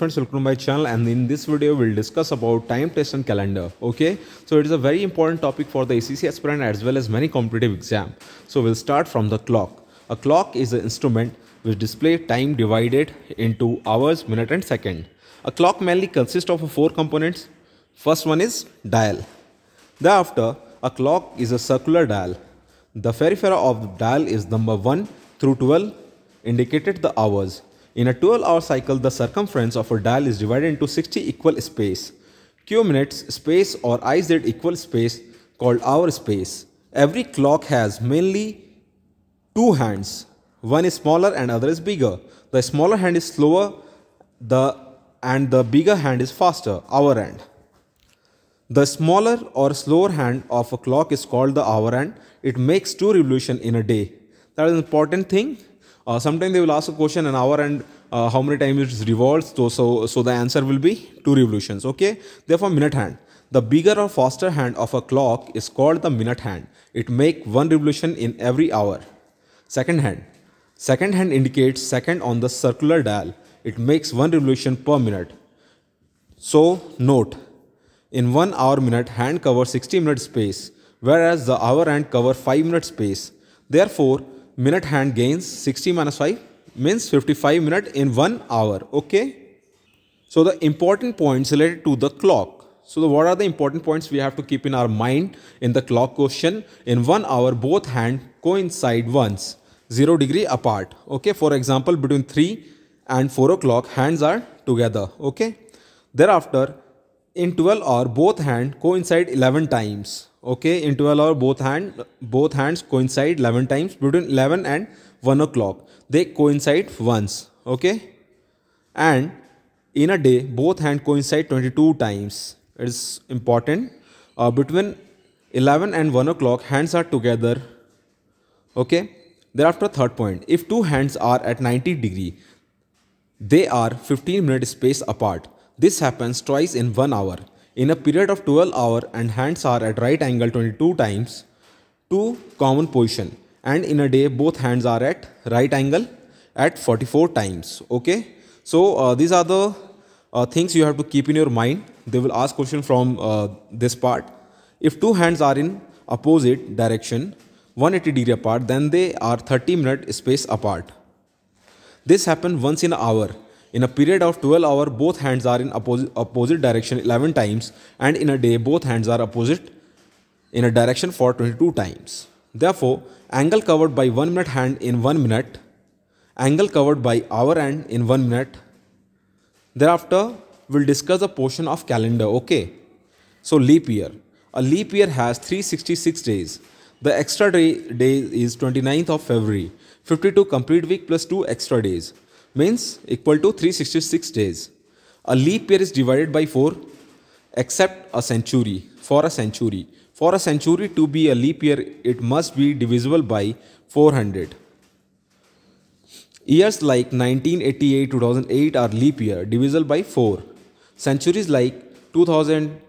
friends welcome to my channel and in this video we'll discuss about time test and calendar okay so it is a very important topic for the ACC aspirant as well as many competitive exam so we'll start from the clock a clock is an instrument which display time divided into hours minute and second a clock mainly consists of four components first one is dial thereafter a clock is a circular dial the periphery of the dial is number 1 through 12 indicated the hours in a 12 hour cycle, the circumference of a dial is divided into 60 equal space. Q minutes space or IZ equal space called hour space. Every clock has mainly two hands. One is smaller and other is bigger. The smaller hand is slower the, and the bigger hand is faster, hour hand. The smaller or slower hand of a clock is called the hour hand. It makes two revolutions in a day. That is an important thing uh, sometimes they will ask a question an hour and uh, how many times it revolves. So, so, so the answer will be two revolutions. Okay. Therefore, minute hand. The bigger or faster hand of a clock is called the minute hand. It make one revolution in every hour. Second hand. Second hand indicates second on the circular dial. It makes one revolution per minute. So note, in one hour minute hand covers 60 minute space, whereas the hour hand cover 5 minute space. Therefore, minute hand gains 60 minus 5 means 55 minute in 1 hour okay so the important points related to the clock so the, what are the important points we have to keep in our mind in the clock question in 1 hour both hand coincide once 0 degree apart okay for example between 3 and 4 o'clock hands are together okay thereafter interval or both hand coincide 11 times okay interval or both hand both hands coincide 11 times between 11 and 1 o'clock they coincide once okay and in a day both hand coincide 22 times it is important uh, between 11 and 1 o'clock hands are together okay thereafter third point if two hands are at 90 degree they are 15 minute space apart this happens twice in 1 hour. In a period of 12 hour and hands are at right angle 22 times Two common position and in a day both hands are at right angle at 44 times okay so uh, these are the uh, things you have to keep in your mind they will ask question from uh, this part if two hands are in opposite direction 180 degree apart then they are 30 minute space apart this happen once in an hour in a period of 12 hours, both hands are in opposite, opposite direction 11 times and in a day, both hands are opposite in a direction for 22 times. Therefore, angle covered by 1 minute hand in 1 minute, angle covered by hour hand in 1 minute. Thereafter, we'll discuss a portion of calendar, okay? So, leap year. A leap year has 366 days. The extra day, day is 29th of February, 52 complete week plus 2 extra days means equal to 366 days. A leap year is divided by 4 except a century, for a century. For a century to be a leap year, it must be divisible by 400. Years like 1988 2008 are leap year, divisible by 4. Centuries like 2000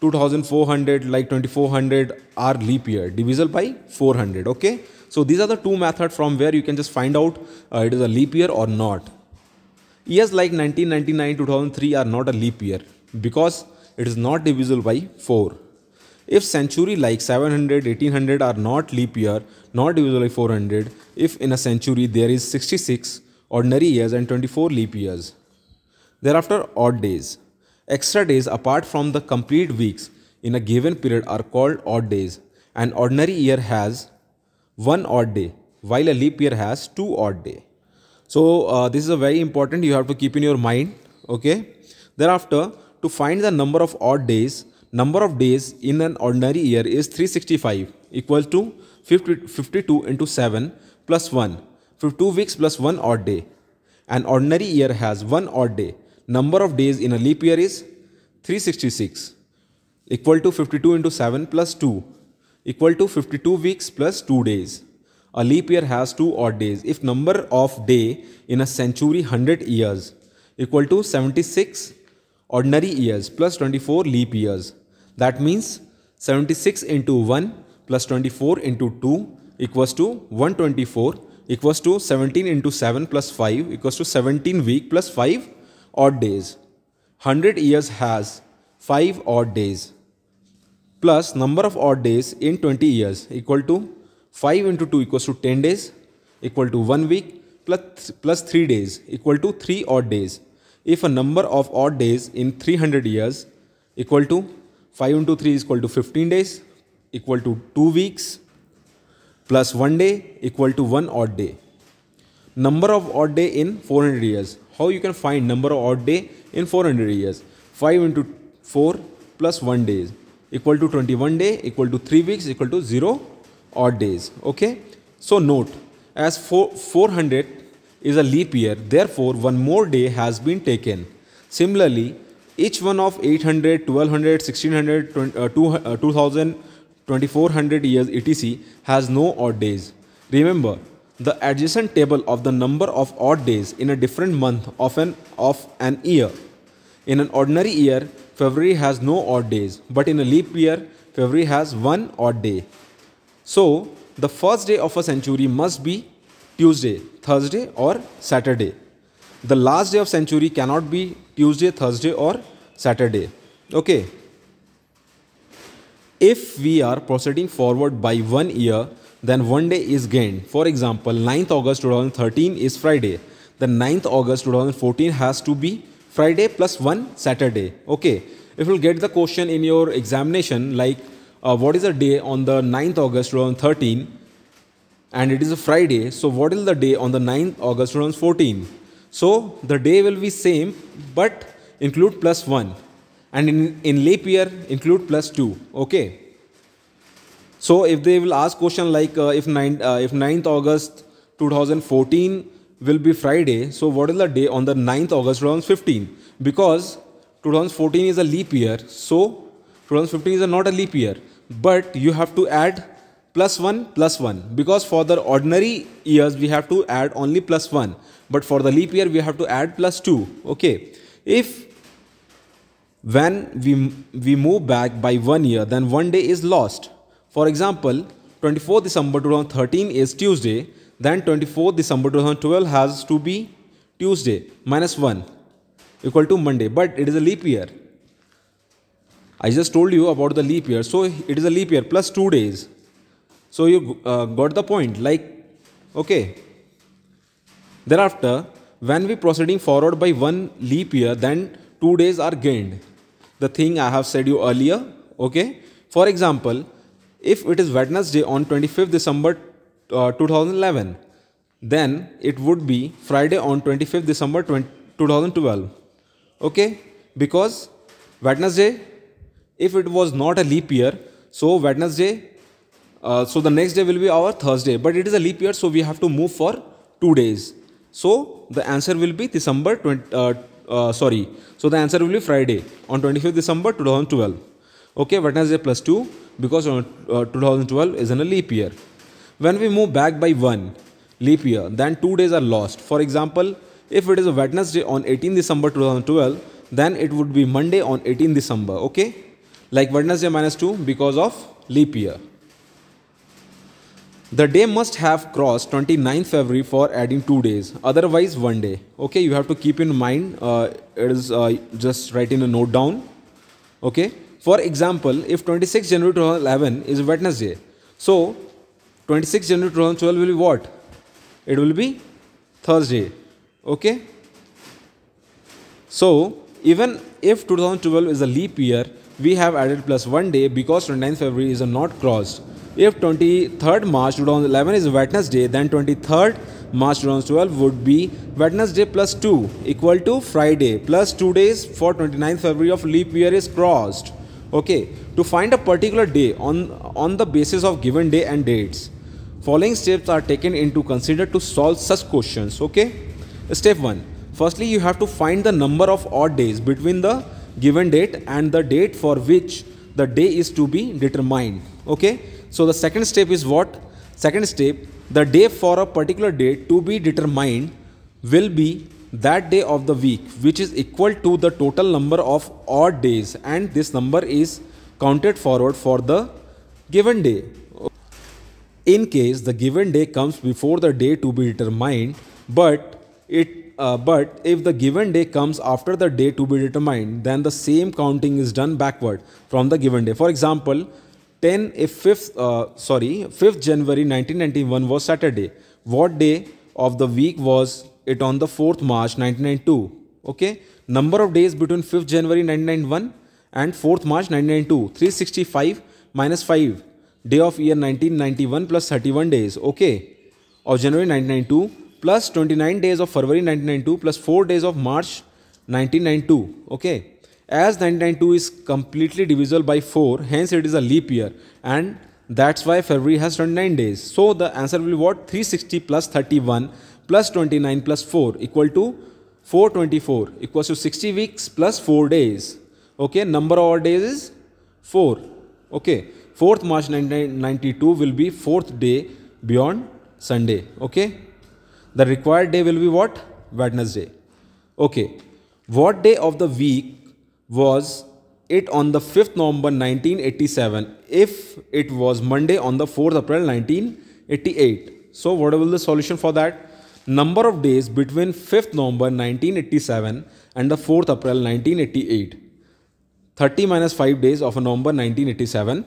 2400 like 2400 are leap year divisible by 400 okay so these are the two methods from where you can just find out uh, it is a leap year or not. Years like 1999, 2003 are not a leap year because it is not divisible by 4. If century like 700, 1800 are not leap year, not divisible by 400, if in a century there is 66 ordinary years and 24 leap years. Thereafter odd days. Extra days apart from the complete weeks in a given period are called odd days. An ordinary year has one odd day, while a leap year has two odd day. So uh, this is a very important you have to keep in your mind. Okay. Thereafter, to find the number of odd days, number of days in an ordinary year is 365 equal to 50, 52 into 7 plus 1. 1. Two weeks plus 1 odd day. An ordinary year has 1 odd day. Number of days in a leap year is 366 equal to 52 into 7 plus 2 equal to 52 weeks plus 2 days. A leap year has 2 odd days. If number of day in a century 100 years equal to 76 ordinary years plus 24 leap years. That means 76 into 1 plus 24 into 2 equals to 124 equals to 17 into 7 plus 5 equals to 17 week plus 5 odd days. 100 years has 5 odd days plus number of odd days in 20 years equal to 5 into 2 equals to 10 days equal to 1 week plus, plus 3 days equal to 3 odd days. If a number of odd days in 300 years equal to 5 into 3 is equal to 15 days equal to 2 weeks plus 1 day equal to 1 odd day. Number of odd day in 400 years. How you can find number of odd day in 400 years? 5 into 4 plus 1 days equal to 21 day equal to 3 weeks equal to 0 odd days. Okay. So note as 400 is a leap year therefore one more day has been taken. Similarly each one of 800, 1200, 1600, uh, 2000, uh, 2400 years etc has no odd days. Remember the adjacent table of the number of odd days in a different month of an, of an year. In an ordinary year, February has no odd days, but in a leap year, February has one odd day. So, the first day of a century must be Tuesday, Thursday, or Saturday. The last day of century cannot be Tuesday, Thursday, or Saturday. Okay. If we are proceeding forward by one year, then one day is gained. For example, 9th August 2013 is Friday. The 9th August 2014 has to be Friday plus one Saturday. Okay. If you'll get the question in your examination, like uh, what is the day on the 9th August 2013 and it is a Friday. So what is the day on the 9th August 2014? So the day will be same but include plus 1 and in, in leap year include plus 2. Okay. So if they will ask question like uh, if, nine, uh, if 9th August 2014 will be Friday. So what is the day on the 9th August 2015? Because 2014 is a leap year. So 2015 is not a leap year. But you have to add plus 1 plus 1 because for the ordinary years we have to add only plus 1 but for the leap year we have to add plus 2 okay if when we we move back by one year then one day is lost for example 24 december 2013 is tuesday then 24 December 2012 has to be Tuesday minus 1 equal to Monday. But it is a leap year. I just told you about the leap year. So it is a leap year plus 2 days. So you uh, got the point. Like, okay. Thereafter, when we proceeding forward by one leap year, then 2 days are gained. The thing I have said you earlier. Okay. For example, if it is Wednesday on 25th December uh, 2011 then it would be friday on 25th december 2012 okay because wednesday if it was not a leap year so wednesday uh, so the next day will be our thursday but it is a leap year so we have to move for 2 days so the answer will be december 20 uh, uh, sorry so the answer will be friday on 25th december 2012 okay wednesday plus 2 because uh, 2012 is in a leap year when we move back by one leap year, then two days are lost. For example, if it is a Wednesday on 18 December 2012, then it would be Monday on 18 December, okay? Like Wednesday minus 2 because of leap year. The day must have crossed 29th February for adding 2 days, otherwise 1 day. Okay, you have to keep in mind, uh, it is uh, just writing a note down. Okay, for example, if 26 January 2011 is Wednesday, so 26 January 2012 will be what? It will be Thursday. Okay. So even if 2012 is a leap year, we have added plus one day because 29th February is not crossed. If 23rd March 2011 is Wednesday, then 23rd March 2012 would be Wednesday plus 2 equal to Friday plus 2 days for 29th February of leap year is crossed. Okay, to find a particular day on, on the basis of given day and dates. Following steps are taken into consider to solve such questions. Okay. Step 1. Firstly, you have to find the number of odd days between the given date and the date for which the day is to be determined. Okay. So the second step is what? Second step, the day for a particular date to be determined will be that day of the week which is equal to the total number of odd days and this number is counted forward for the given day in case the given day comes before the day to be determined but it uh, but if the given day comes after the day to be determined then the same counting is done backward from the given day for example 10 if 5th uh, sorry 5th january 1991 was saturday what day of the week was it on the 4th march 1992 okay number of days between 5th january 1991 and 4th march 1992 365 minus 5 day of year 1991 plus 31 days, okay, of January 1992 plus 29 days of February 1992 plus 4 days of March 1992, okay. As 1992 is completely divisible by 4, hence it is a leap year and that's why February has 29 days. So the answer will be what? 360 plus 31 plus 29 plus 4 equal to 424 equals to 60 weeks plus 4 days. Okay, number of days is 4. Okay, 4th March 1992 will be 4th day beyond Sunday. Okay. The required day will be what? Wednesday. Okay. What day of the week was it on the 5th November 1987 if it was Monday on the 4th April 1988? So what will the solution for that? Number of days between 5th November 1987 and the 4th April 1988. 30 minus 5 days of November 1987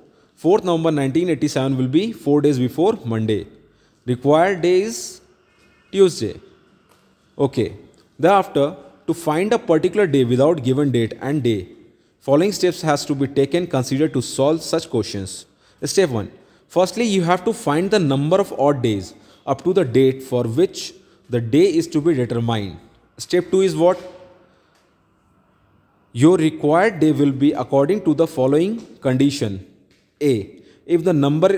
4th November 1987 will be 4 days before Monday. Required day is Tuesday. Okay. Thereafter, to find a particular day without given date and day, following steps has to be taken considered to solve such questions. Step 1. Firstly, you have to find the number of odd days up to the date for which the day is to be determined. Step 2 is what? Your required day will be according to the following condition a. If the number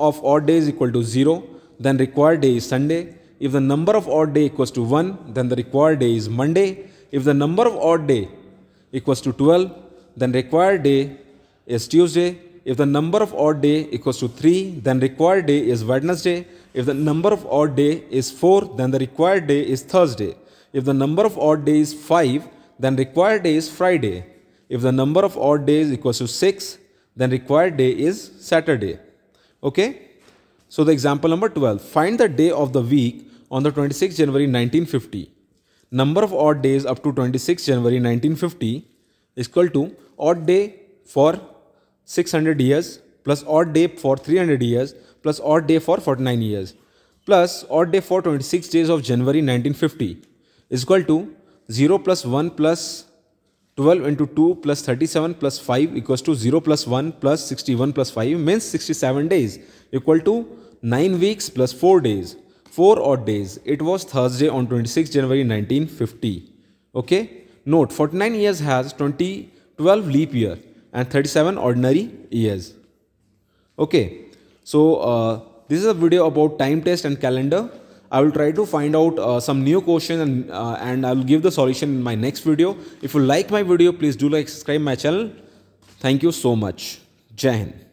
of odd days equal to 0, then required day is Sunday. If the number of odd day equals to 1, then the required day is Monday. If the number of odd day equals to 12, then required day is Tuesday. If the number of odd day equals to 3, then required day is Wednesday. If the number of odd day is 4, then the required day is Thursday. If the number of odd day is 5, then required day is Friday. If the number of odd days equals to 6, then required day is Saturday. Okay. So the example number 12, find the day of the week on the 26th January 1950. Number of odd days up to 26th January 1950 is equal to odd day for 600 years plus odd day for 300 years plus odd day for 49 years plus odd day for 26 days of January 1950 is equal to 0 plus 1 plus 12 into 2 plus 37 plus 5 equals to 0 plus 1 plus 61 plus 5 means 67 days equal to 9 weeks plus 4 days. 4 odd days. It was Thursday on 26 January 1950. Okay. Note 49 years has 20, 12 leap year and 37 ordinary years. Okay. So uh, this is a video about time test and calendar. I will try to find out uh, some new question and, uh, and I will give the solution in my next video. If you like my video, please do like, subscribe my channel. Thank you so much. Jai Hind.